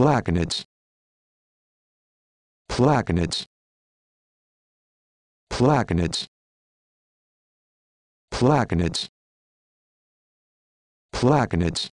Placonids. Placonids. Placonids. Placonids. Placonids.